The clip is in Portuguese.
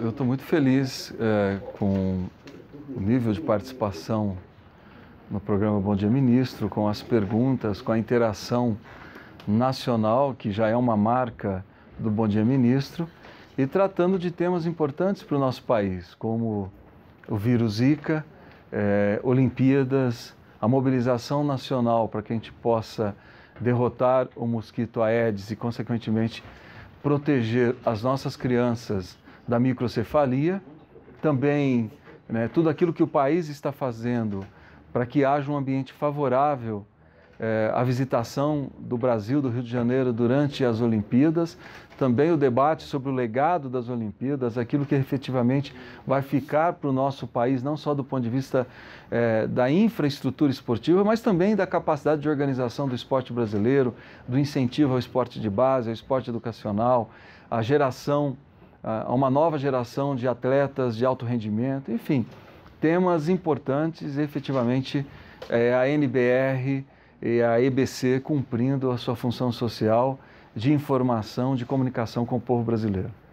Eu estou muito feliz é, com o nível de participação no programa Bom Dia Ministro, com as perguntas, com a interação nacional, que já é uma marca do Bom Dia Ministro, e tratando de temas importantes para o nosso país, como o vírus Zika, é, Olimpíadas, a mobilização nacional para que a gente possa derrotar o mosquito Aedes e, consequentemente, proteger as nossas crianças da microcefalia, também né, tudo aquilo que o país está fazendo para que haja um ambiente favorável é, à visitação do Brasil, do Rio de Janeiro, durante as Olimpíadas, também o debate sobre o legado das Olimpíadas, aquilo que efetivamente vai ficar para o nosso país, não só do ponto de vista é, da infraestrutura esportiva, mas também da capacidade de organização do esporte brasileiro, do incentivo ao esporte de base, ao esporte educacional, à geração a uma nova geração de atletas de alto rendimento, enfim, temas importantes, efetivamente, é, a NBR e a EBC cumprindo a sua função social de informação, de comunicação com o povo brasileiro.